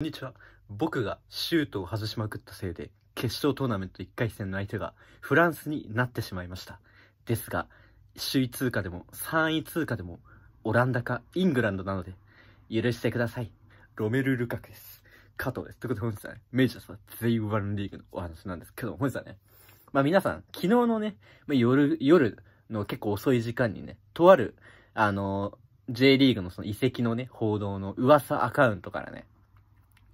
こんにちは。僕がシュートを外しまくったせいで、決勝トーナメント1回戦の相手がフランスになってしまいました。ですが、首位通過でも3位通過でも、オランダかイングランドなので、許してください。ロメル・ルカクです。加藤です。ということで本日はね、メジャーは全1ンリーグのお話なんですけど、本日はね、まあ皆さん、昨日のね、まあ、夜、夜の結構遅い時間にね、とある、あの、J リーグのその遺跡のね、報道の噂アカウントからね、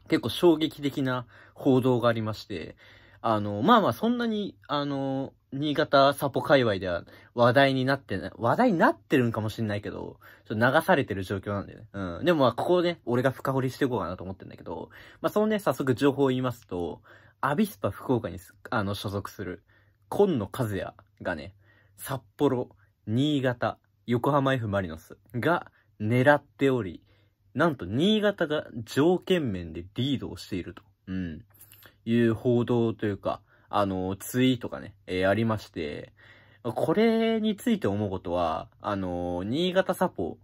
結構衝撃的な報道がありまして、あの、まあまあそんなに、あの、新潟サポ界隈では話題になってな、話題になってるんかもしんないけど、ちょっと流されてる状況なんでね。うん。でもまあここね、俺が深掘りしていこうかなと思ってんだけど、まあそのね、早速情報を言いますと、アビスパ福岡にあの所属する、今野和也がね、札幌、新潟、横浜 F マリノスが狙っており、なんと新潟が条件面でリードをしていると、うん、いう報道というか、あの、ツイートがね、えー、ありまして、これについて思うことは、あの、新潟サポ、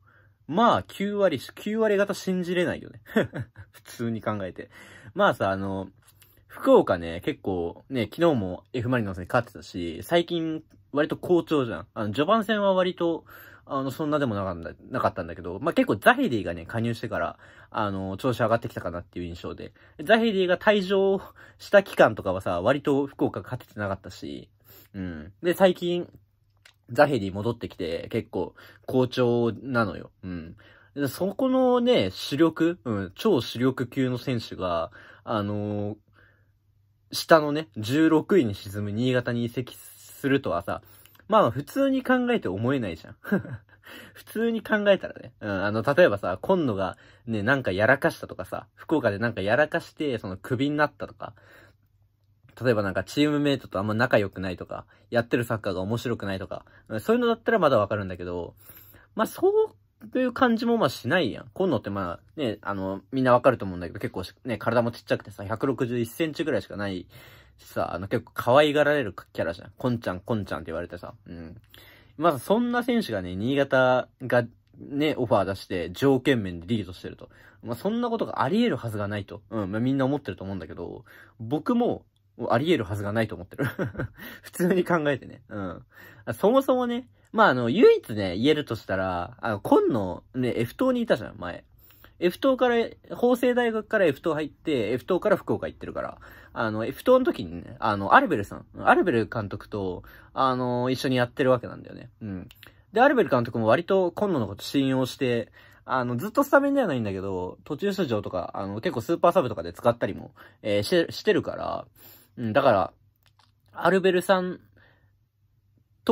まあ9割、9割方信じれないよね 普通に考えて。まあさ、あの、福岡ね、結構ね、昨日も F マリノスに勝ってたし、最近割と好調じゃん。あの、序盤戦は割と、あの、そんなでもなかったなかったんだけど、まあ、結構ザヘリーがね、加入してから、あの、調子上がってきたかなっていう印象で、ザヘリーが退場した期間とかはさ、割と福岡勝ててなかったし、うん。で、最近、ザヘリー戻ってきて、結構、好調なのよ。うん。そこのね、主力、うん、超主力級の選手が、あのー、下のね、16位に沈む新潟に移籍するとはさ、まあ普通に考えて思えないじゃん。普通に考えたらね。うん、あの、例えばさ、今度がね、なんかやらかしたとかさ、福岡でなんかやらかして、そのクビになったとか、例えばなんかチームメイトとあんま仲良くないとか、やってるサッカーが面白くないとか、そういうのだったらまだわかるんだけど、まあそういう感じもまあしないやん。今度ってまあね、あの、みんなわかると思うんだけど、結構ね、体もちっちゃくてさ、161センチぐらいしかないさ、あの結構可愛がられるキャラじゃん。こんちゃんこんちゃんって言われてさ。うん。まずそんな選手がね、新潟がね、オファー出して条件面でリードしてると。まあ、そんなことがあり得るはずがないと。うん、まあ、みんな思ってると思うんだけど、僕もあり得るはずがないと思ってる 普通に考えてね。うん。そもそもね、まあ、あの、唯一ね、言えるとしたら、あの、今のね、F 党にいたじゃん、前。F 島から、法政大学から F 島入って、F 島から福岡行ってるから、あの、F 島の時にね、あの、アルベルさん、アルベル監督と、あの、一緒にやってるわけなんだよね。うん。で、アルベル監督も割と今野のこと信用して、あの、ずっとスタメンではないんだけど、途中出場とか、あの、結構スーパーサブとかで使ったりも、えー、して、してるから、うん、だから、アルベルさん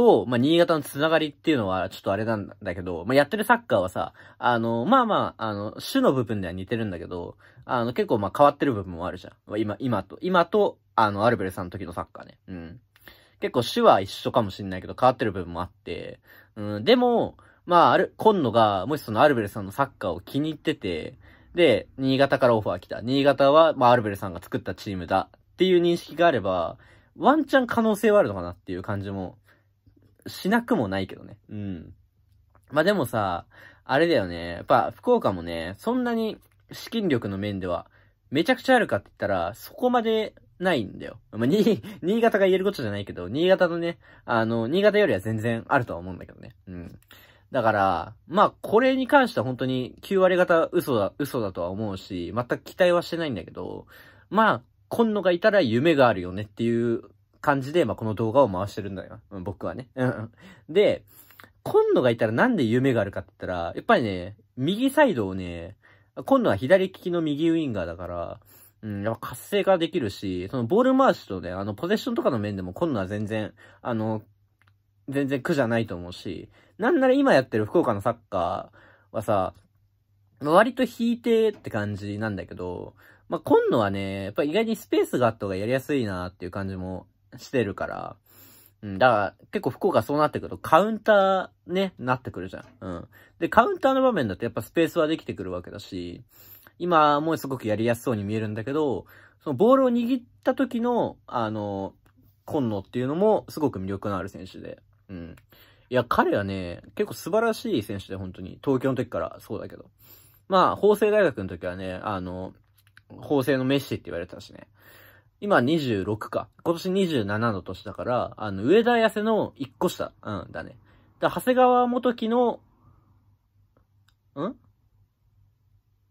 と、まあ、新潟のつながりっていうのは、ちょっとあれなんだけど、まあ、やってるサッカーはさ、あの、まあまあ、あの、種の部分では似てるんだけど、あの、結構まあ変わってる部分もあるじゃん。今、今と、今と、あの、アルベルさんの時のサッカーね。うん。結構種は一緒かもしんないけど、変わってる部分もあって、うん、でも、まあ、ある、今野が、もしそのアルベルさんのサッカーを気に入ってて、で、新潟からオファー来た。新潟は、まあ、アルベルさんが作ったチームだっていう認識があれば、ワンチャン可能性はあるのかなっていう感じもしなくもないけどね。うん。まあ、でもさ、あれだよね。やっぱ、福岡もね、そんなに資金力の面では、めちゃくちゃあるかって言ったら、そこまでないんだよ。まあ、に、新潟が言えることじゃないけど、新潟のね、あの、新潟よりは全然あるとは思うんだけどね。うん。だから、まあ、これに関しては本当に9割方嘘だ、嘘だとは思うし、全く期待はしてないんだけど、まあ、今度がいたら夢があるよねっていう感じで、まあ、この動画を回してるんだよ。僕はね。で、今度がいたらなんで夢があるかって言ったら、やっぱりね、右サイドをね、今度は左利きの右ウインガーだから、うん、やっぱ活性化できるし、そのボール回しとね、あの、ポゼッションとかの面でも今度は全然、あの、全然苦じゃないと思うし、なんなら今やってる福岡のサッカーはさ、割と引いてって感じなんだけど、まあ、今度はね、やっぱ意外にスペースがあった方がやりやすいなっていう感じもしてるから。うん、だから、結構福岡そうなってくると、カウンターね、なってくるじゃん。うん。で、カウンターの場面だとやっぱスペースはできてくるわけだし、今もうすごくやりやすそうに見えるんだけど、そのボールを握った時の、あの、今野っていうのもすごく魅力のある選手で。うん。いや、彼はね、結構素晴らしい選手で、本当に。東京の時からそうだけど。まあ、法政大学の時はね、あの、法政のメッシって言われてたしね。今26か。今年27の年だから、あの、上田痩せの1個下。うん、だね。だ長谷川元樹の、ん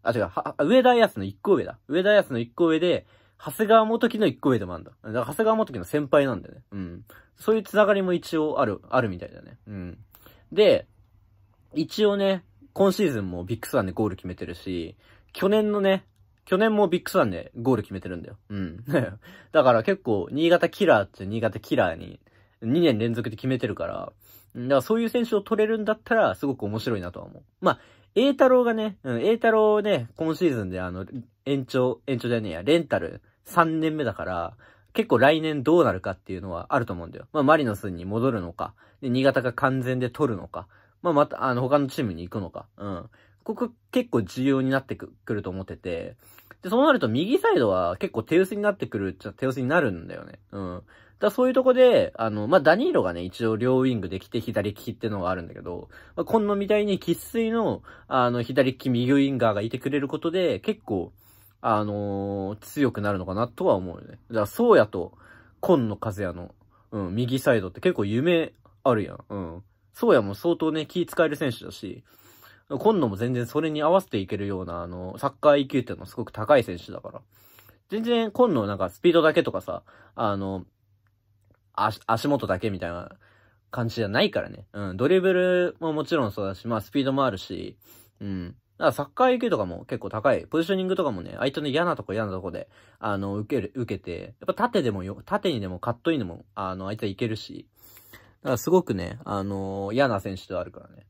あ、違う、は、上田康の1個上だ。上田康の1個上で、長谷川元樹の1個上でもあるんだ。だから長谷川元樹の先輩なんだよね。うん。そういうつながりも一応ある、あるみたいだね。うん。で、一応ね、今シーズンもビッグスワンでゴール決めてるし、去年のね、去年もビッグスワンでゴール決めてるんだよ。うん。だから結構、新潟キラーって新潟キラーに2年連続で決めてるから、だからそういう選手を取れるんだったら、すごく面白いなとは思う。まあ、栄太郎がね、うん、栄太郎ね、今シーズンであの、延長、延長じゃねえや、レンタル3年目だから、結構来年どうなるかっていうのはあると思うんだよ。まあ、マリノスに戻るのか、で、新潟が完全で取るのか、まあ、また、あの、他のチームに行くのか、うん。ここ結構重要になってくると思ってて、で、そうなると右サイドは結構手薄になってくるっちゃ手薄になるんだよね。うん。だそういうとこで、あの、まあ、ダニーロがね、一応両ウィングできて左利きってのがあるんだけど、まあ、今野みたいに喫水の、あの、左利き右ウィンガーがいてくれることで、結構、あのー、強くなるのかなとは思うよね。だから、そうやと、今野和也の、うん、右サイドって結構夢あるやん。うん。そうやも相当ね、気使える選手だし、今度も全然それに合わせていけるような、あの、サッカー EQ っていうのはすごく高い選手だから。全然今度なんかスピードだけとかさ、あの、足、足元だけみたいな感じじゃないからね。うん、ドリブルももちろんそうだし、まあスピードもあるし、うん。だからサッカー EQ とかも結構高い。ポジショニングとかもね、相手の嫌なとこ嫌なとこで、あの、受ける、受けて、やっぱ縦でもよ、縦にでもカットインでも、あの、相手はいけるし。だからすごくね、あのー、嫌な選手ではあるからね。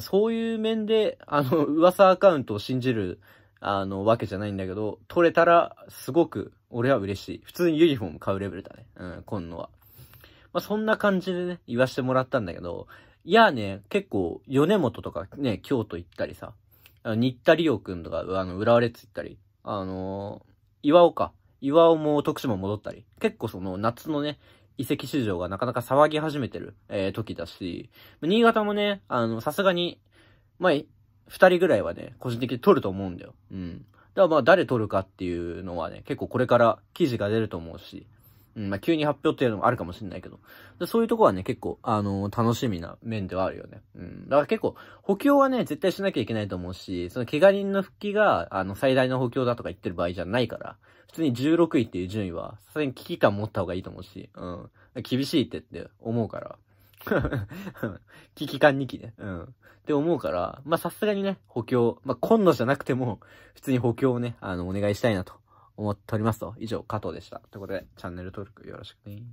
そういう面で、あの、噂アカウントを信じる、あの、わけじゃないんだけど、取れたら、すごく、俺は嬉しい。普通にユニフォーム買うレベルだね。うん、今度は。まあ、そんな感じでね、言わしてもらったんだけど、いやね、結構、米本とかね、京都行ったりさ、新田理央くんとか、あの、浦和レッズ行ったり、あのー、岩尾か。岩尾も徳島戻ったり。結構その夏のね、移籍市場がなかなか騒ぎ始めてる、えー、時だし、新潟もね、あの、さすがに、まあ、二人ぐらいはね、個人的に取ると思うんだよ。うん。だからまあ誰取るかっていうのはね、結構これから記事が出ると思うし、うん、まあ、急に発表っていうのもあるかもしれないけど。でそういうとこはね、結構、あのー、楽しみな面ではあるよね。うん。だから結構、補強はね、絶対しなきゃいけないと思うし、その怪我人の復帰が、あの、最大の補強だとか言ってる場合じゃないから、普通に16位っていう順位は、さすがに危機感持った方がいいと思うし、うん。厳しいってって思うから。危機感2期ね。うん。って思うから、まさすがにね、補強、まあ、今度じゃなくても、普通に補強をね、あの、お願いしたいなと思っておりますと。以上、加藤でした。ということで、チャンネル登録よろしくね。